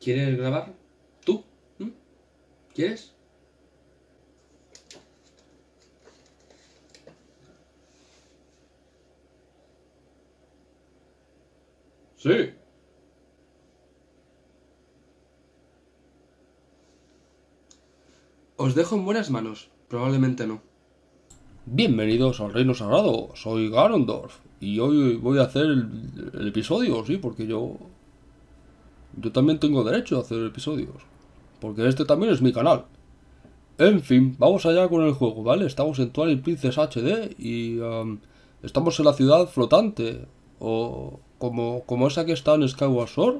¿Quieres grabar? ¿Tú? ¿Mm? ¿Quieres? Sí. Os dejo en buenas manos. Probablemente no. Bienvenidos al Reino Sagrado. Soy Garondorf. Y hoy voy a hacer el episodio, sí, porque yo yo también tengo derecho a hacer episodios. Porque este también es mi canal. En fin, vamos allá con el juego, ¿vale? Estamos en Twilight Princess HD y um, estamos en la ciudad flotante. O como, como esa que está en Skyward Sword.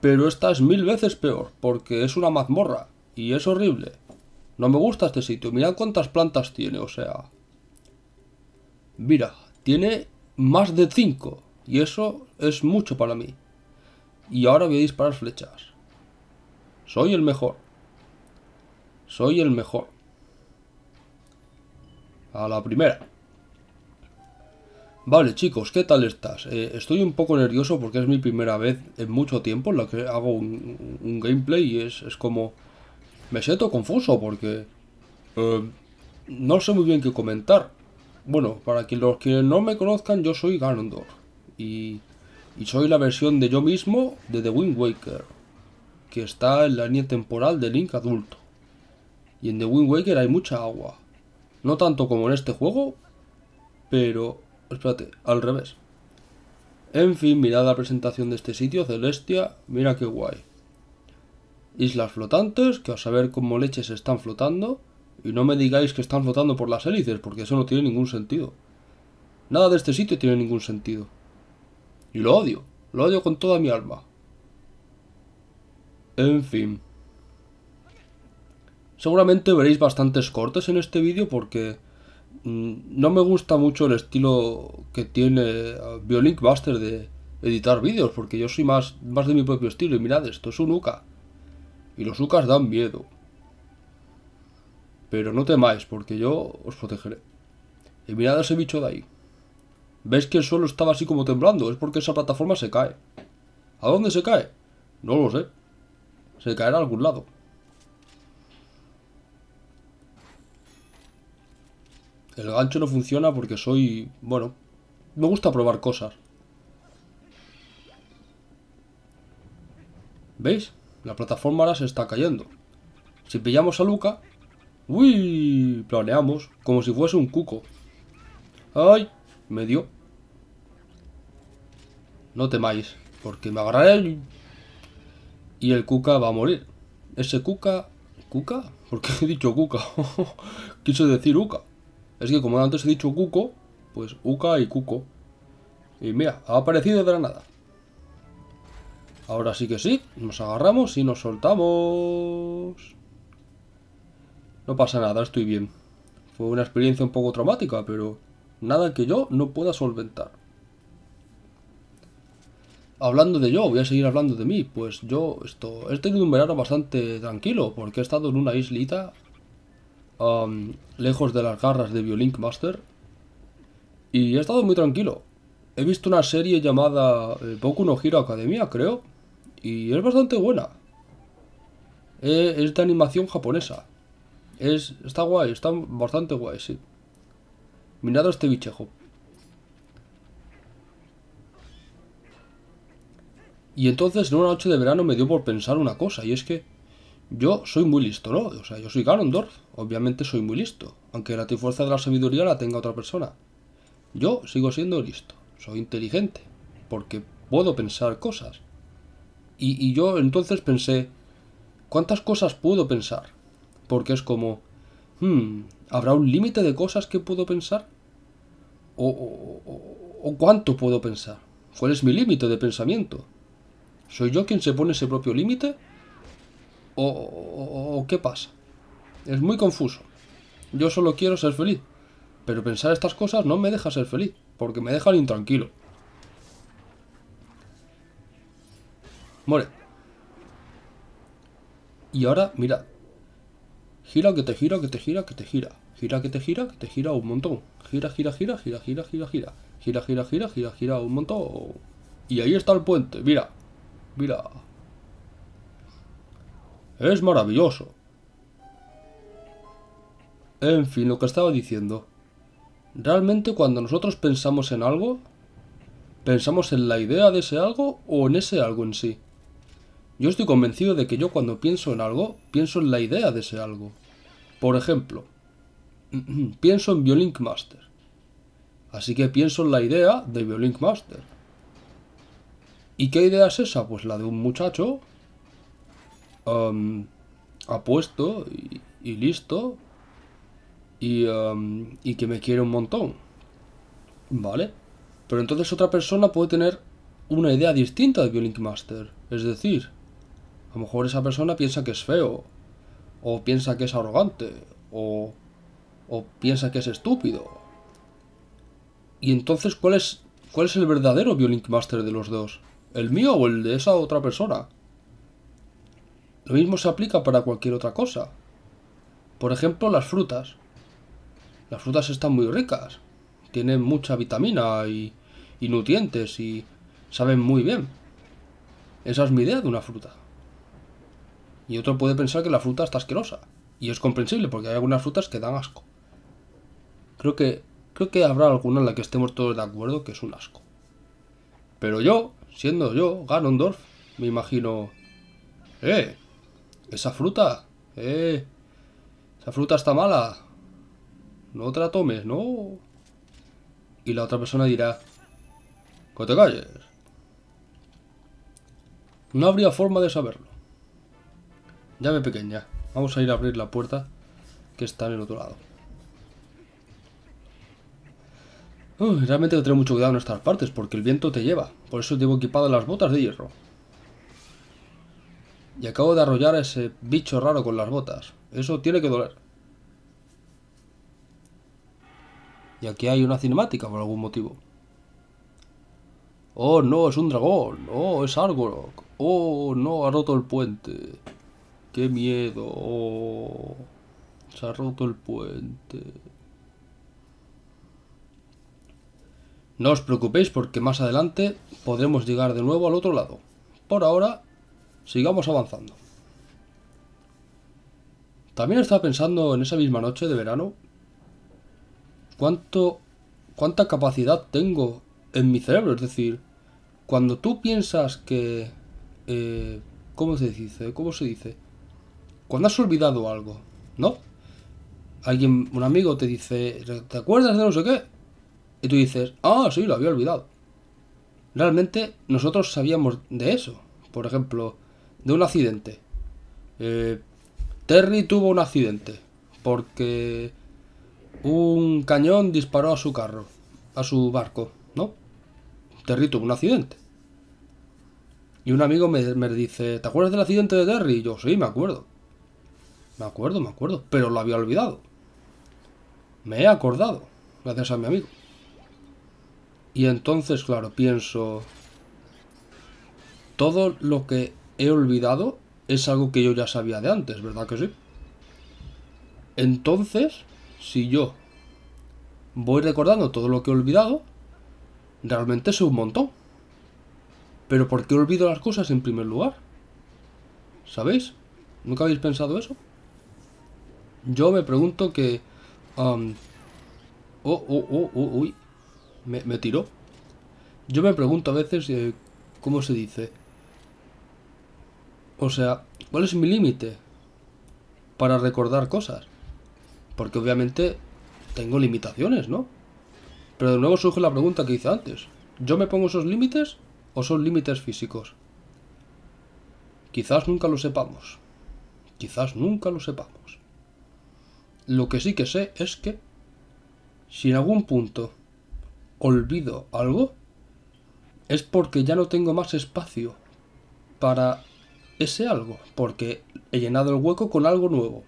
Pero esta es mil veces peor, porque es una mazmorra. Y es horrible. No me gusta este sitio. Mirad cuántas plantas tiene, o sea... Mira, tiene más de 5. Y eso es mucho para mí. Y ahora voy a disparar flechas. Soy el mejor. Soy el mejor. A la primera. Vale chicos, ¿qué tal estás? Eh, estoy un poco nervioso porque es mi primera vez en mucho tiempo en la que hago un, gameplay y es, como... Me siento confuso porque... Eh, no sé muy bien qué comentar. Bueno, para los que no me conozcan, yo soy Ganondorf. Y y soy la versión de yo mismo de The Wind Waker, que está en la línea temporal de Link adulto. Y en The Wind Waker hay mucha agua. No tanto como en este juego, pero... Espérate, al revés. En fin, mirad la presentación de este sitio, Celestia, mira qué guay. Islas flotantes, que a saber cómo leches están flotando, y no me digáis que están flotando por las hélices, porque eso no tiene ningún sentido. Nada de este sitio tiene ningún sentido. Y lo odio. Lo odio con toda mi alma. En fin. Seguramente veréis bastantes cortes en este vídeo porque mm, no me gusta mucho el estilo que tiene uh, bionic Buster de editar vídeos, porque yo soy más, más de mi propio estilo. Y mirad, esto es un UCA. Y los UCAs dan miedo. Pero no temáis, porque yo os protegeré. Y mirad a ese bicho de ahí. ¿Ves que el suelo estaba así como temblando? Es porque esa plataforma se cae. ¿A dónde se cae? No lo sé. Se caerá a algún lado. El gancho no funciona porque soy... Bueno, me gusta probar cosas. ¿Veis? La plataforma ahora se está cayendo. Si pillamos a Luca... ¡Uy! Planeamos, como si fuese un cuco. ¡Ay! Medio. No temáis, porque me agarraré y el Cuca va a morir. Ese Cuca... ¿Cuca? ¿Por qué he dicho Cuca? Quise decir Uka Es que como antes he dicho Cuco, pues Uka y Cuco. Y mira, ha aparecido de la nada. Ahora sí que sí, nos agarramos y nos soltamos. No pasa nada, estoy bien. Fue una experiencia un poco traumática, pero... Nada que yo no pueda solventar. Hablando de yo, voy a seguir hablando de mí. Pues yo esto, he tenido un verano bastante tranquilo porque he estado en una islita lejos de las garras de Violink Master y he estado muy tranquilo. He visto una serie llamada eh, Boku no Hero Academia, creo, y es bastante buena. Eh, es de animación japonesa. Es, está guay, está bastante guay, sí. Mirad a este bichejo. Y entonces en una noche de verano me dio por pensar una cosa, y es que yo soy muy listo, ¿no? O sea, yo soy Ganondorf, obviamente soy muy listo, aunque la fuerza de la sabiduría la tenga otra persona. Yo sigo siendo listo, soy inteligente, porque puedo pensar cosas. Y, y yo entonces pensé, ¿cuántas cosas puedo pensar? Porque es como, Hmm. ¿Habrá un límite de cosas que puedo pensar? ¿O, cuánto puedo pensar? ¿Cuál es mi límite de pensamiento? ¿Soy yo quien se pone ese propio límite? ¿O, qué pasa? Es muy confuso. Yo solo quiero ser feliz. Pero pensar estas cosas no me deja ser feliz, porque me dejan intranquilo. More. Y ahora, mira. Gira que te gira, que te gira, que te gira. Gira que te gira, que te gira un montón. Gira, gira, gira, gira, gira, gira, gira. Gira, gira, gira, gira, gira un montón. Y ahí está el puente, mira. Mira. Es maravilloso. En fin, lo que estaba diciendo. Realmente cuando nosotros pensamos en algo, pensamos en la idea de ese algo o en ese algo en sí. Yo estoy convencido de que yo cuando pienso en algo, pienso en la idea de ese algo. Por ejemplo, pienso en Violink Master. Así que pienso en la idea de Violink Master. ¿Y qué idea es esa? Pues la de un muchacho em, apuesto y, listo y, em, y que me quiere un montón. ¿Vale? Pero entonces otra persona puede tener una idea distinta de Violink Master. Es decir, a lo mejor esa persona piensa que es feo o piensa que es arrogante, o, o piensa que es estúpido. Y entonces, ¿cuál es, cuál es el verdadero Violink Master de los dos? ¿El mío o el de esa otra persona? Lo mismo se aplica para cualquier otra cosa. Por ejemplo, las frutas. Las frutas están muy ricas. Tienen mucha vitamina y, y nutrientes y saben muy bien. Esa es mi idea de una fruta. Y otro puede pensar que la fruta está asquerosa. Y es comprensible porque hay algunas frutas que dan asco. Creo que, creo que habrá alguna en la que estemos todos de acuerdo que es un asco. Pero yo, siendo yo, Ganondorf, me imagino... ¡Eh! Esa fruta. ¡Eh! Esa fruta está mala. No te la tomes, ¿no? Y la otra persona dirá... Que te calles. No habría forma de saberlo. Llave pequeña. Vamos a ir a abrir la puerta que está en el otro lado. realmente tengo que tener mucho cuidado en estas partes porque el viento te lleva. Por eso llevo equipado las botas de hierro. Y acabo de arrollar a ese bicho raro con las botas. Eso tiene que doler. Y aquí hay una cinemática por algún motivo. Oh no, es un dragón. Oh, es Argorok. Oh no, ha roto el puente. Qué miedo. Oh, se ha roto el puente. No os preocupéis porque más adelante podremos llegar de nuevo al otro lado. Por ahora, sigamos avanzando. También estaba pensando en esa misma noche de verano cuánto cuánta capacidad tengo en mi cerebro, es decir, cuando tú piensas que eh, ¿cómo se dice? ¿Cómo se dice? cuando has olvidado algo, ¿no? Alguien, un amigo te dice, ¿te acuerdas de no sé qué? Y tú dices, ah, sí, lo había olvidado. Realmente nosotros sabíamos de eso. Por ejemplo, de un accidente. Eh, Terry tuvo un accidente porque un cañón disparó a su carro, a su barco, ¿no? Terry tuvo un accidente. Y un amigo me, me dice, ¿te acuerdas del accidente de Terry? Y yo, sí, me acuerdo. Me acuerdo, me acuerdo. Pero lo había olvidado. Me he acordado. Gracias a mi amigo. Y entonces, claro, pienso... Todo lo que he olvidado es algo que yo ya sabía de antes, ¿verdad que sí? Entonces, si yo voy recordando todo lo que he olvidado, realmente sé un montón. Pero ¿por qué olvido las cosas en primer lugar? ¿Sabéis? ¿Nunca habéis pensado eso? Yo me pregunto que... Um, oh, oh, oh, oh, uy. Me, tiró. Yo me pregunto a veces eh, cómo se dice. O sea, ¿cuál es mi límite para recordar cosas? Porque obviamente tengo limitaciones, ¿no? Pero de nuevo surge la pregunta que hice antes. ¿Yo me pongo esos límites o son límites físicos? Quizás nunca lo sepamos. Quizás nunca lo sepamos. Lo que sí que sé es que si en algún punto olvido algo, es porque ya no tengo más espacio para ese algo, porque he llenado el hueco con algo nuevo.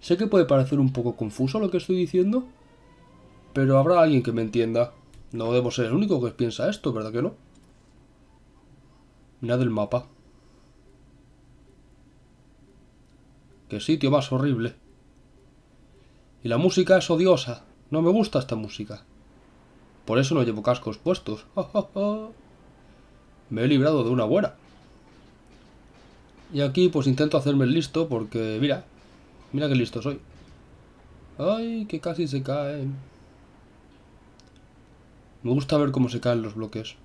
Sé que puede parecer un poco confuso lo que estoy diciendo, pero habrá alguien que me entienda. No debo ser el único que piensa esto, ¿verdad que no? Mira el mapa. Qué sitio más horrible. Y la música es odiosa. No me gusta esta música. Por eso no llevo cascos puestos. me he librado de una buena. Y aquí pues intento hacerme el listo porque mira, mira qué listo soy. Ay, que casi se caen. Me gusta ver cómo se caen los bloques.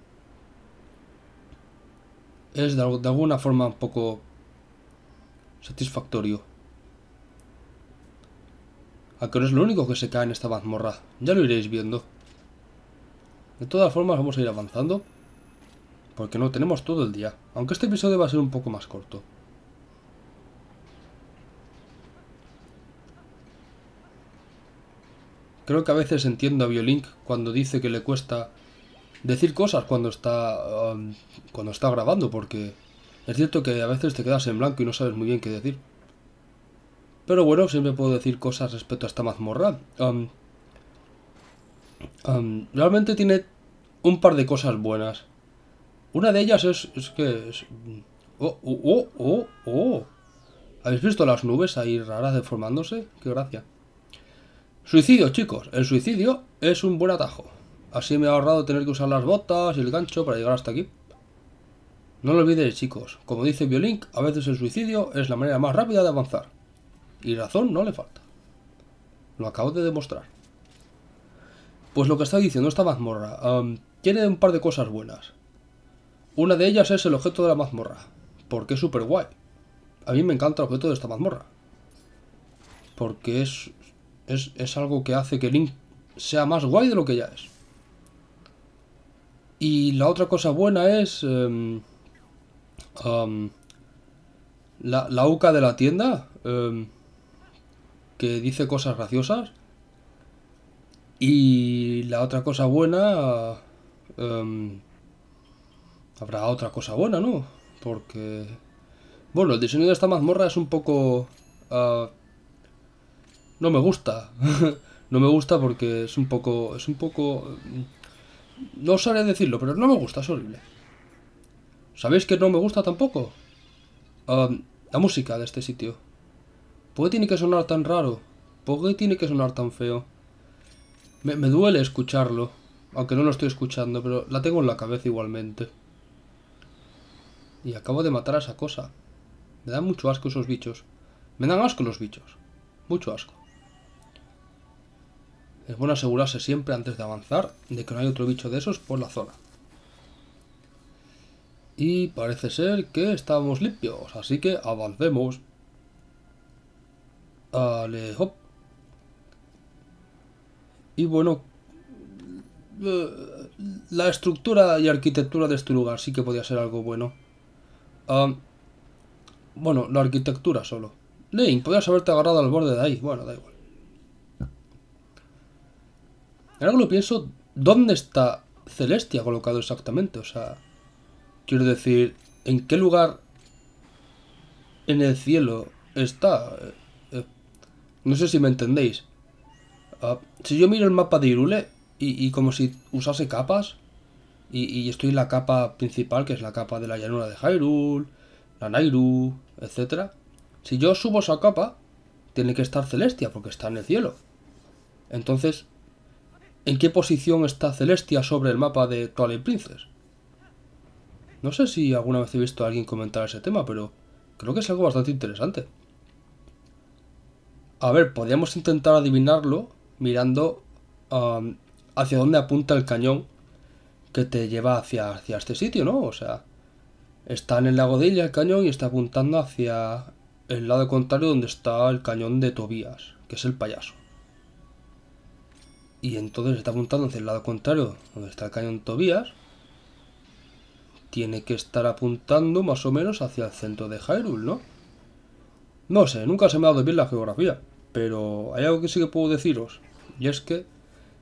Es de alguna forma un poco satisfactorio. A no es lo único que se cae en esta mazmorra. Ya lo iréis viendo. De todas formas vamos a ir avanzando. Porque no tenemos todo el día. Aunque este episodio va a ser un poco más corto. Creo que a veces entiendo a Violink cuando dice que le cuesta decir cosas cuando está um, cuando está grabando porque es cierto que a veces te quedas en blanco y no sabes muy bien qué decir. Pero bueno, siempre puedo decir cosas respecto a esta mazmorra. Um, um, realmente tiene un par de cosas buenas. Una de ellas es, que... Oh oh, oh, oh, oh, ¿Habéis visto las nubes ahí raras deformándose? ¡Qué gracia! Suicidio, chicos. El suicidio es un buen atajo. Así me ha ahorrado tener que usar las botas y el gancho para llegar hasta aquí. No lo olvidéis, chicos. Como dice Violink, a veces el suicidio es la manera más rápida de avanzar. Y razón no le falta. Lo acabo de demostrar. Pues lo que está diciendo esta mazmorra tiene un par de cosas buenas. Una de ellas es el objeto de la mazmorra, porque es súper guay. A mí me encanta el objeto de esta mazmorra. Porque es, es, algo que hace que Link sea más guay de lo que ya es. Y la otra cosa buena es... Em, la, la, UCA de la tienda em, que dice cosas graciosas. Y la otra cosa buena... Em, habrá otra cosa buena, ¿no? Porque... Bueno, el diseño de esta mazmorra es un poco... Ah, no me gusta. no me gusta porque es un poco... Es un poco... No sabré decirlo, pero no me gusta, es horrible. ¿Sabéis que no me gusta tampoco? Ah, la música de este sitio. ¿Por qué tiene que sonar tan raro? ¿Por qué tiene que sonar tan feo? Me, duele escucharlo, aunque no lo estoy escuchando, pero la tengo en la cabeza igualmente. Y acabo de matar a esa cosa. Me dan mucho asco esos bichos. Me dan asco los bichos. Mucho asco. Es bueno asegurarse siempre antes de avanzar de que no hay otro bicho de esos por la zona. Y parece ser que estamos limpios, así que avancemos hop Y bueno, eh, la estructura y arquitectura de este lugar sí que podía ser algo bueno. bueno, la arquitectura solo. Lane, podías haberte agarrado al borde de ahí. Bueno, da igual. Ahora lo pienso, ¿dónde está Celestia colocado exactamente? O sea, quiero decir, ¿en qué lugar en el cielo está? No sé si me entendéis. Ah, si yo miro el mapa de Irule y, como si usase capas, y, estoy en la capa principal, que es la capa de la llanura de Hyrule, la Nairu, etc. Si yo subo esa capa, tiene que estar Celestia, porque está en el cielo. Entonces, ¿en qué posición está Celestia sobre el mapa de Twilight Princess? No sé si alguna vez he visto a alguien comentar ese tema, pero creo que es algo bastante interesante. A ver, podríamos intentar adivinarlo mirando um, hacia dónde apunta el cañón que te lleva hacia, hacia este sitio, ¿no? O sea, está en el lago de el cañón y está apuntando hacia el lado contrario donde está el cañón de Tobías, que es el payaso. Y entonces está apuntando hacia el lado contrario donde está el cañón de Tobías. Tiene que estar apuntando más o menos hacia el centro de Hyrule, ¿no? No sé, nunca se me ha dado bien la geografía. Pero hay algo que sí que puedo deciros, y es que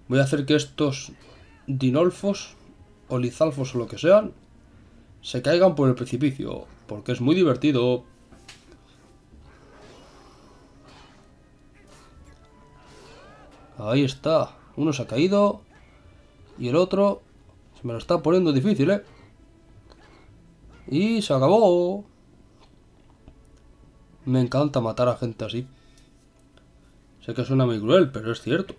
voy a hacer que estos dinolfos o lizalfos o lo que sean se caigan por el precipicio, porque es muy divertido. Ahí está, uno se ha caído y el otro se me lo está poniendo difícil, ¿eh? Y se acabó. Me encanta matar a gente así. Sé que suena muy cruel, pero es cierto.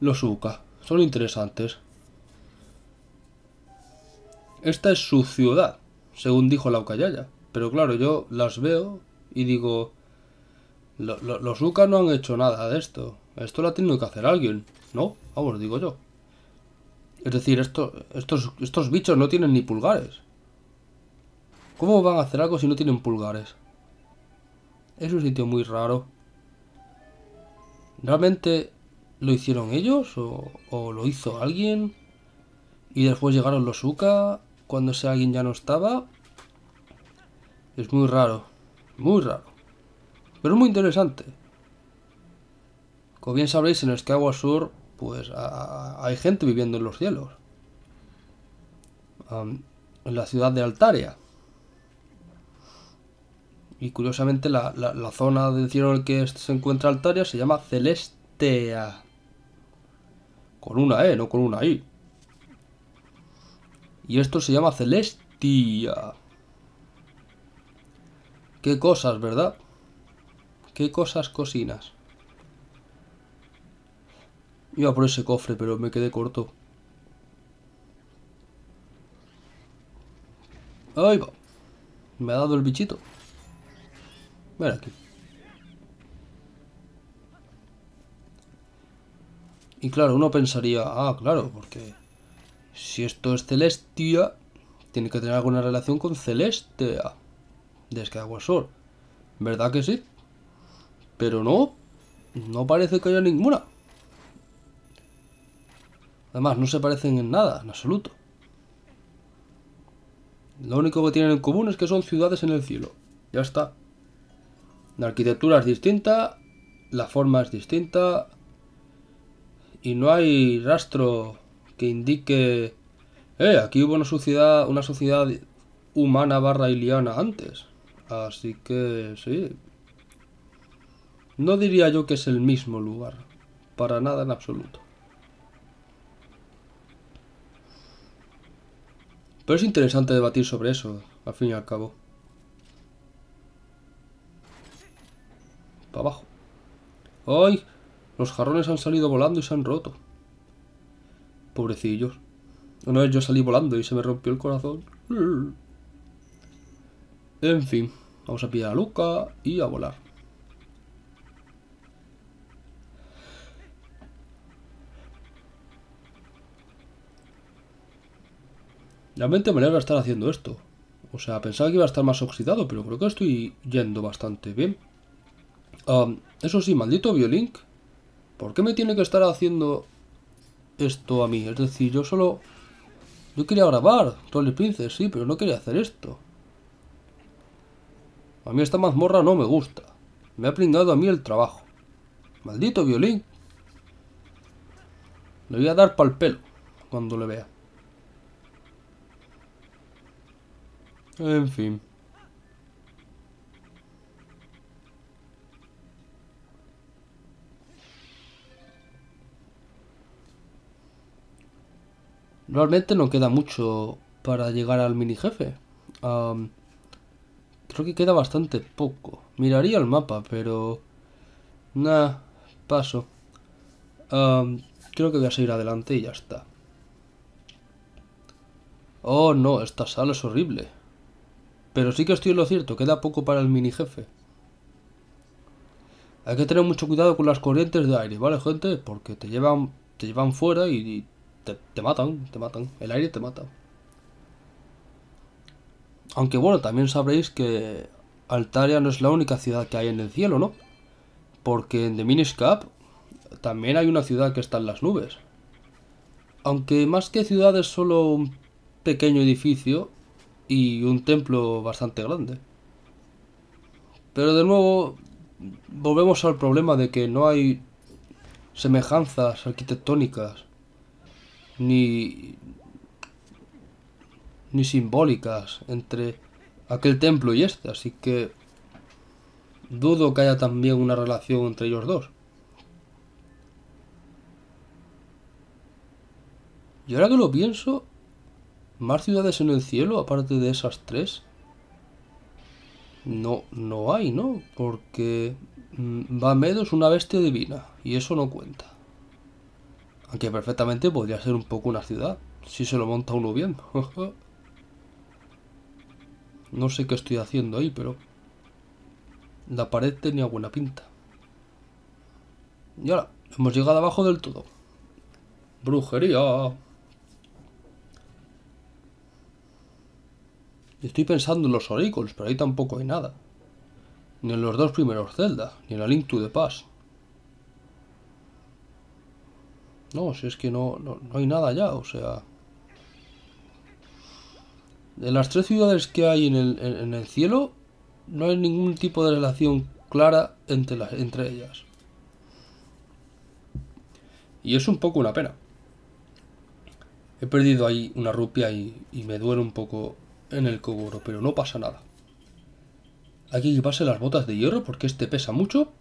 Los Uka son interesantes. Esta es su ciudad, según dijo la Ukayaya. Pero claro, yo las veo y digo... los Uka no han hecho nada de esto. Esto lo ha tenido que hacer alguien. No, vamos, digo yo. Es decir, esto, estos, estos bichos no tienen ni pulgares. ¿Cómo van a hacer algo si no tienen pulgares? Es un sitio muy raro. ¿Realmente lo hicieron ellos o, lo hizo alguien? Y después llegaron los Uka cuando ese alguien ya no estaba. Es muy raro, muy raro. Pero es muy interesante. Como bien sabréis, en el Escagua Sur, pues hay gente viviendo en los cielos. en la ciudad de Altaria. Y curiosamente la, zona del cielo en el que este se encuentra Altaria se llama Celestea. Con una E, no con una I. Y esto se llama Celestia. Qué cosas, ¿verdad? Qué cosas cocinas. Iba por ese cofre, pero me quedé corto. Ahí va. Me ha dado el bichito. Ven aquí. Y claro, uno pensaría, ah, claro, porque si esto es Celestia, tiene que tener alguna relación con Celestia. Desde sol. ¿Verdad que sí? Pero no, no parece que haya ninguna. Además, no se parecen en nada, en absoluto. Lo único que tienen en común es que son ciudades en el cielo. Ya está. La arquitectura es distinta, la forma es distinta y no hay rastro que indique, eh, aquí hubo una sociedad, una sociedad humana barra iliana antes. Así que sí. No diría yo que es el mismo lugar. Para nada en absoluto. Pero es interesante debatir sobre eso, al fin y al cabo. abajo. ¡Ay! Los jarrones han salido volando y se han roto. Pobrecillos. Una vez yo salí volando y se me rompió el corazón. En fin, vamos a pillar a Luca y a volar. Realmente me a estar haciendo esto. O sea, pensaba que iba a estar más oxidado, pero creo que estoy yendo bastante bien eso sí, maldito violín ¿Por qué me tiene que estar haciendo esto a mí? Es decir, yo solo... Yo quería grabar Trolley Princess, sí, pero no quería hacer esto. A mí esta mazmorra no me gusta. Me ha pringado a mí el trabajo. Maldito violín. Le voy a dar pal pelo cuando le vea. En fin. Normalmente no queda mucho para llegar al mini jefe. creo que queda bastante poco. Miraría el mapa, pero... Nah, paso. creo que voy a seguir adelante y ya está. Oh no, esta sala es horrible. Pero sí que estoy en lo cierto, queda poco para el mini jefe. Hay que tener mucho cuidado con las corrientes de aire, ¿vale, gente? Porque te llevan, te llevan fuera y te, matan, te matan. El aire te mata. Aunque bueno, también sabréis que Altaria no es la única ciudad que hay en el cielo, ¿no? Porque en The Miniscap también hay una ciudad que está en las nubes. Aunque más que ciudad es solo un pequeño edificio y un templo bastante grande. Pero de nuevo, volvemos al problema de que no hay semejanzas arquitectónicas ni, ni simbólicas entre aquel templo y este, así que dudo que haya también una relación entre ellos dos. Y ahora que lo pienso, ¿más ciudades en el cielo aparte de esas tres? No, no hay, ¿no? Porque Bamedo mm, es una bestia divina y eso no cuenta. Aunque perfectamente podría ser un poco una ciudad, si se lo monta uno bien. no sé qué estoy haciendo ahí, pero... La pared tenía buena pinta. Y ahora, hemos llegado abajo del todo. ¡Brujería! Estoy pensando en los orículos pero ahí tampoco hay nada. Ni en los dos primeros celdas, ni en la Link to the Past. No, si es que no, hay nada ya, o sea... De las tres ciudades que hay en el, cielo, no hay ningún tipo de relación clara entre, entre ellas. Y es un poco una pena. He perdido ahí una rupia y, me duele un poco en el codo, pero no pasa nada. Hay que llevarse las botas de hierro porque este pesa mucho.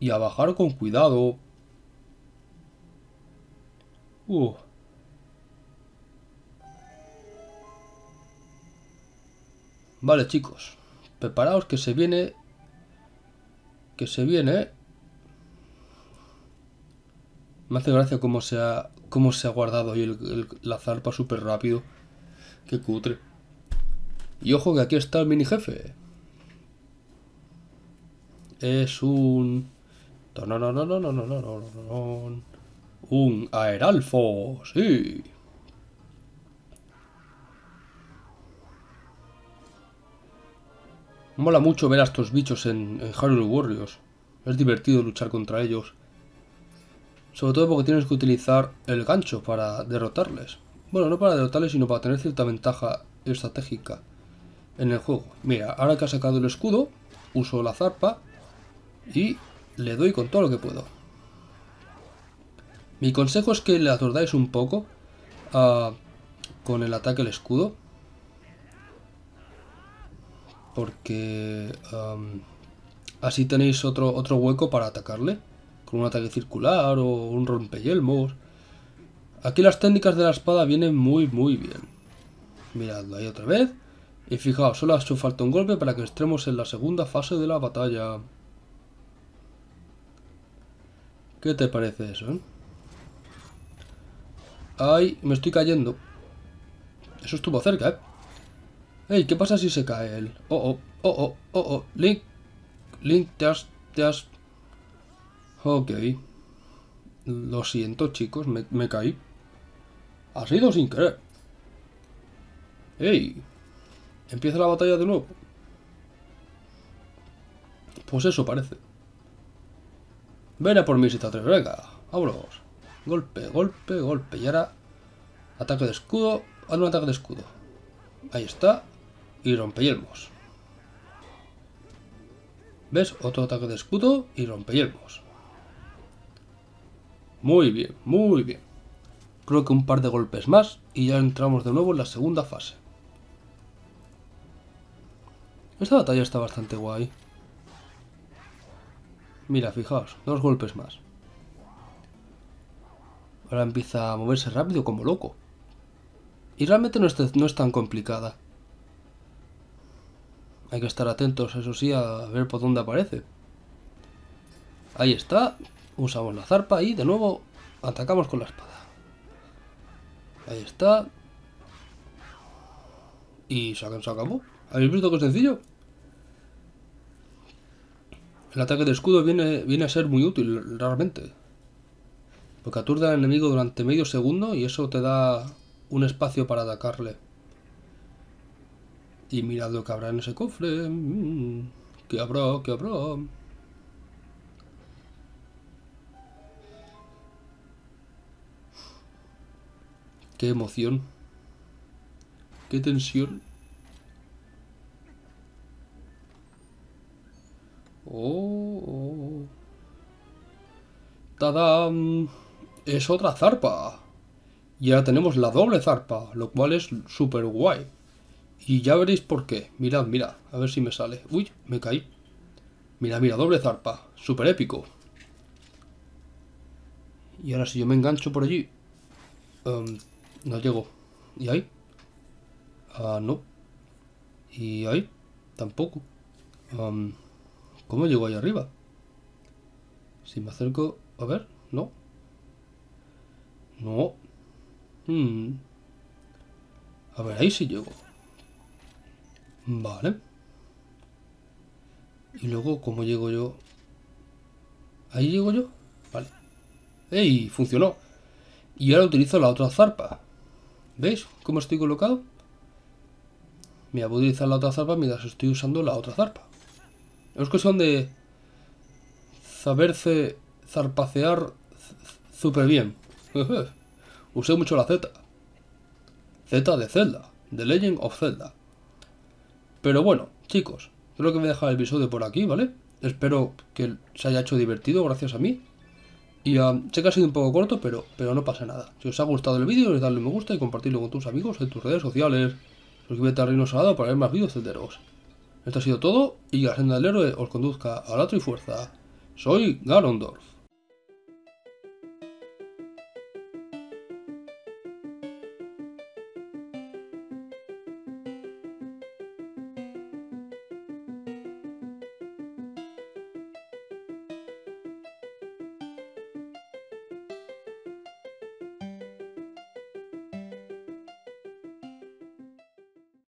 Y a bajar con cuidado, Uh. Vale, chicos. Preparaos que se viene... Que se viene... Me hace gracia cómo se ha, cómo se ha guardado ahí la zarpa súper rápido. Qué cutre. Y ojo que aquí está el mini jefe. Es un... No, no, no, no, no, no, no, no, no un aeralfo, sí. Mola mucho ver a estos bichos en, Harry Warriors. Es divertido luchar contra ellos. Sobre todo porque tienes que utilizar el gancho para derrotarles. Bueno, no para derrotarles, sino para tener cierta ventaja estratégica en el juego. Mira, ahora que ha sacado el escudo, uso la zarpa y le doy con todo lo que puedo. Mi consejo es que le aturdáis un poco ah, con el ataque al escudo. Porque así tenéis otro, otro hueco para atacarle. Con un ataque circular o un rompeyelmos. Aquí las técnicas de la espada vienen muy muy bien. Miradlo ahí otra vez. Y fijaos, solo ha hecho falta un golpe para que estemos en la segunda fase de la batalla. ¿Qué te parece eso, eh? Ay, me estoy cayendo. Eso estuvo cerca, ¿eh? Ey, ¿qué pasa si se cae él? Oh, oh, oh, oh, oh, oh. Link, Link, te has, te has... Ok. Lo siento, chicos, me, caí. Ha sido sin querer. Ey. Empieza la batalla de nuevo. Pues eso parece. Ven a por mí si te atreves, venga. Vámonos. Golpe, golpe, golpe. Y ahora ataque de escudo. haz un ataque de escudo. Ahí está. Y yelmos. ¿Ves? Otro ataque de escudo y rompeyelmos. Muy bien, muy bien. Creo que un par de golpes más y ya entramos de nuevo en la segunda fase. Esta batalla está bastante guay. Mira, fijaos, dos golpes más. Ahora empieza a moverse rápido como loco. Y realmente no es, tan complicada. Hay que estar atentos, eso sí, a ver por dónde aparece. Ahí está. Usamos la zarpa y de nuevo atacamos con la espada. Ahí está. Y se acabó. ¿Habéis visto qué sencillo? El ataque de escudo viene, viene a ser muy útil, realmente. Porque aturda al enemigo durante medio segundo y eso te da un espacio para atacarle. Y mirad lo que habrá en ese cofre. Mm, ¿Qué habrá? ¿Qué habrá? Qué emoción. Qué tensión. Oh. oh. oh es otra zarpa. Y ahora tenemos la doble zarpa, lo cual es súper guay. Y ya veréis por qué. Mirad, mirad, a ver si me sale. Uy, me caí. Mira, mira, doble zarpa. Súper épico. Y ahora si yo me engancho por allí... Em, no llego. ¿Y ahí? Ah, no. ¿Y ahí? Tampoco. Em, ¿Cómo llego ahí arriba? Si me acerco... A ver, no. No. Hmm. A ver, ahí sí llego. Vale. Y luego, ¿cómo llego yo? ¿Ahí llego yo? Vale. ¡Ey! Funcionó. Y ahora utilizo la otra zarpa. ¿Veis cómo estoy colocado? Mira, voy a utilizar la otra zarpa mientras estoy usando la otra zarpa. Es cuestión de saberse zarpacear súper bien. Usé mucho la Z. Z de Zelda, The Legend of Zelda. Pero bueno, chicos, creo que voy a dejar el episodio por aquí, ¿vale? Espero que se haya hecho divertido gracias a mí. Y ah, sé que ha sido un poco corto, pero, pero no pasa nada. Si os ha gustado el vídeo, darle un me gusta y compartirlo con tus amigos en tus redes sociales. Suscríbete a Reino Salado para ver más vídeos celderos. Esto ha sido todo y que la senda del héroe os conduzca a la y fuerza. Soy Garondorf.